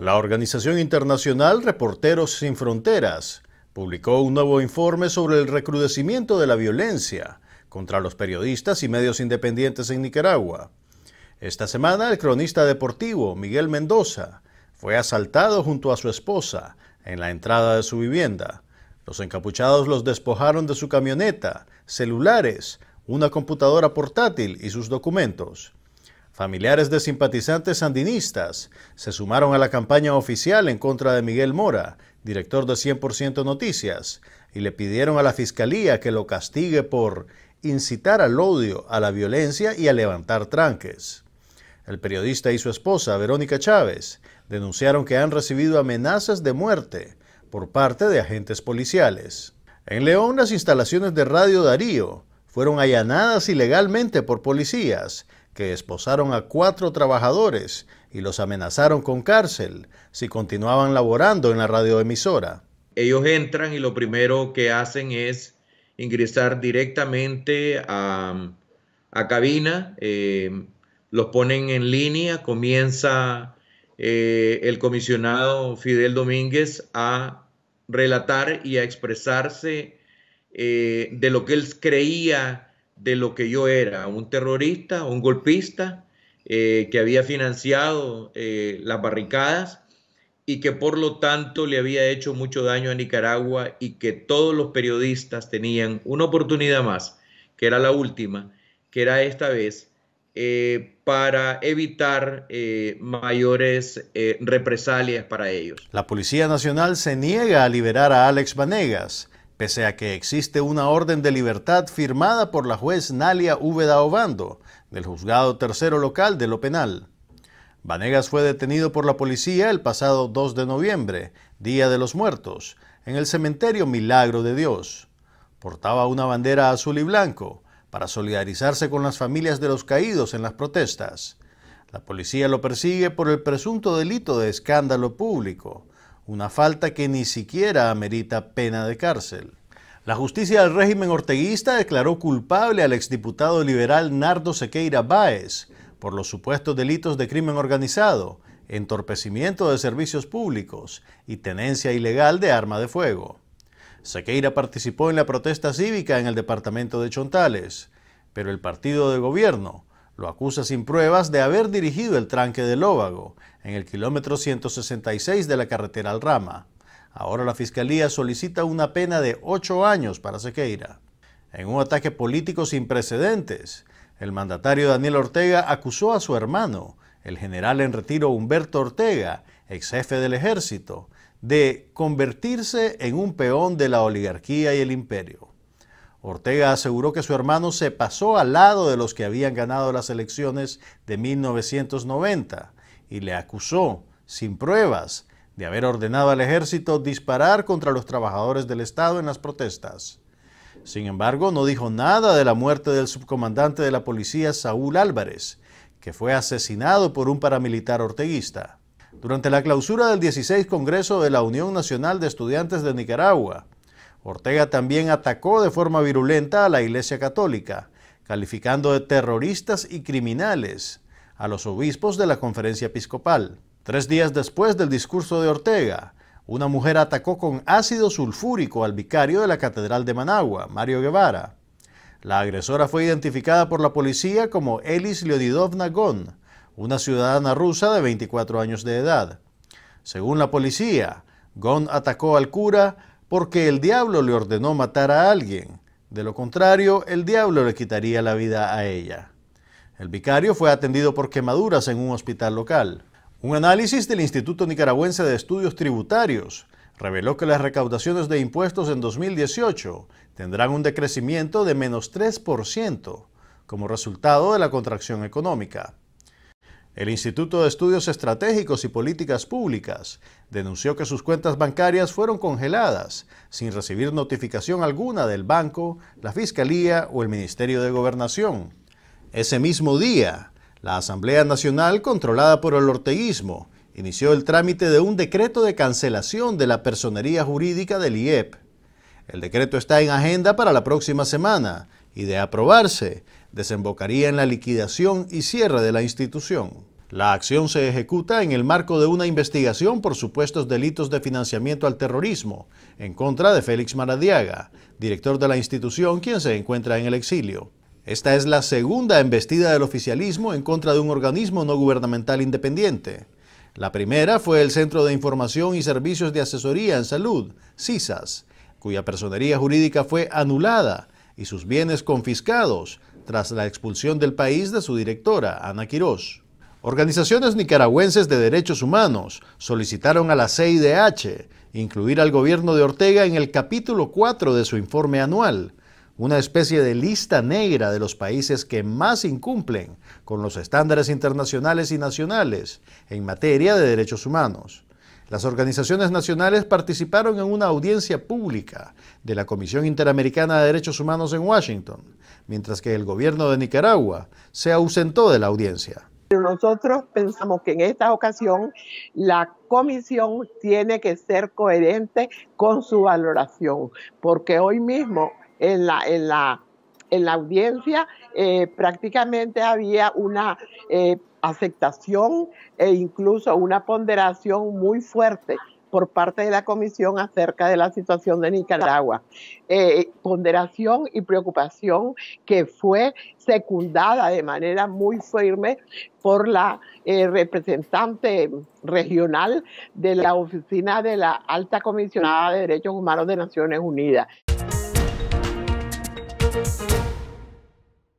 La organización internacional Reporteros Sin Fronteras publicó un nuevo informe sobre el recrudecimiento de la violencia contra los periodistas y medios independientes en Nicaragua. Esta semana el cronista deportivo Miguel Mendoza fue asaltado junto a su esposa en la entrada de su vivienda. Los encapuchados los despojaron de su camioneta, celulares, una computadora portátil y sus documentos. Familiares de simpatizantes sandinistas se sumaron a la campaña oficial en contra de Miguel Mora, director de 100% Noticias, y le pidieron a la Fiscalía que lo castigue por incitar al odio, a la violencia y a levantar tranques. El periodista y su esposa, Verónica Chávez, denunciaron que han recibido amenazas de muerte por parte de agentes policiales. En León, las instalaciones de Radio Darío fueron allanadas ilegalmente por policías que esposaron a cuatro trabajadores y los amenazaron con cárcel si continuaban laborando en la radioemisora. Ellos entran y lo primero que hacen es ingresar directamente a, cabina, eh, los ponen en línea, comienza eh, el comisionado Fidel Domínguez a relatar y a expresarse eh, de lo que él creía de lo que yo era, un terrorista, un golpista eh, que había financiado eh, las barricadas y que por lo tanto le había hecho mucho daño a Nicaragua y que todos los periodistas tenían una oportunidad más, que era la última, que era esta vez, eh, para evitar mayores represalias para ellos. La Policía Nacional se niega a liberar a Alex Vanegas pese a que existe una orden de libertad firmada por la juez Nalia Úbeda Obando, del juzgado tercero local de lo penal. Vanegas fue detenido por la policía el pasado 2 de noviembre, Día de los Muertos, en el cementerio Milagro de Dios. Portaba una bandera azul y blanco para solidarizarse con las familias de los caídos en las protestas. La policía lo persigue por el presunto delito de escándalo público, una falta que ni siquiera amerita pena de cárcel. La justicia del régimen orteguista declaró culpable al exdiputado liberal Nardo Sequeira Báez por los supuestos delitos de crimen organizado, entorpecimiento de servicios públicos y tenencia ilegal de arma de fuego. Sequeira participó en la protesta cívica en el departamento de Chontales, pero el partido de gobierno lo acusa sin pruebas de haber dirigido el tranque de Lóvago en el kilómetro 166 de la carretera al Rama. Ahora la Fiscalía solicita una pena de ocho años para Sequeira. En un ataque político sin precedentes, el mandatario Daniel Ortega acusó a su hermano, el general en retiro Humberto Ortega, ex jefe del ejército, de convertirse en un peón de la oligarquía y el imperio. Ortega aseguró que su hermano se pasó al lado de los que habían ganado las elecciones de 1990 y le acusó, sin pruebas, de haber ordenado al ejército disparar contra los trabajadores del Estado en las protestas. Sin embargo, no dijo nada de la muerte del subcomandante de la policía Saúl Álvarez, que fue asesinado por un paramilitar orteguista. Durante la clausura del 16 Congreso de la Unión Nacional de Estudiantes de Nicaragua, Ortega también atacó de forma virulenta a la Iglesia Católica, calificando de terroristas y criminales a los obispos de la conferencia episcopal. Tres días después del discurso de Ortega, una mujer atacó con ácido sulfúrico al vicario de la Catedral de Managua, Mario Guevara. La agresora fue identificada por la policía como Elis Leodidovna Gon, una ciudadana rusa de 24 años de edad. Según la policía, Gon atacó al cura porque el diablo le ordenó matar a alguien. De lo contrario, el diablo le quitaría la vida a ella. El vicario fue atendido por quemaduras en un hospital local. Un análisis del Instituto Nicaragüense de Estudios Tributarios reveló que las recaudaciones de impuestos en 2018 tendrán un decrecimiento de menos 3% como resultado de la contracción económica. El Instituto de Estudios Estratégicos y Políticas Públicas denunció que sus cuentas bancarias fueron congeladas sin recibir notificación alguna del banco, la Fiscalía o el Ministerio de Gobernación. Ese mismo día, la Asamblea Nacional, controlada por el orteguismo, inició el trámite de un decreto de cancelación de la personería jurídica del IEP. El decreto está en agenda para la próxima semana y de aprobarse, desembocaría en la liquidación y cierre de la institución. La acción se ejecuta en el marco de una investigación por supuestos delitos de financiamiento al terrorismo en contra de Félix Maradiaga, director de la institución quien se encuentra en el exilio. Esta es la segunda embestida del oficialismo en contra de un organismo no gubernamental independiente. La primera fue el Centro de Información y Servicios de Asesoría en Salud, CISAS, cuya personería jurídica fue anulada y sus bienes confiscados tras la expulsión del país de su directora, Ana Quirós. Organizaciones nicaragüenses de derechos humanos solicitaron a la CIDH incluir al gobierno de Ortega en el capítulo 4 de su informe anual, una especie de lista negra de los países que más incumplen con los estándares internacionales y nacionales en materia de derechos humanos. Las organizaciones nacionales participaron en una audiencia pública de la Comisión Interamericana de Derechos Humanos en Washington, mientras que el gobierno de Nicaragua se ausentó de la audiencia. Nosotros pensamos que en esta ocasión la comisión tiene que ser coherente con su valoración, porque hoy mismo en la, audiencia eh, prácticamente había una eh, aceptación e incluso una ponderación muy fuerte por parte de la Comisión acerca de la situación de Nicaragua. Eh, ponderación y preocupación que fue secundada de manera muy firme por la representante regional de la Oficina de la Alta Comisionada de Derechos Humanos de Naciones Unidas.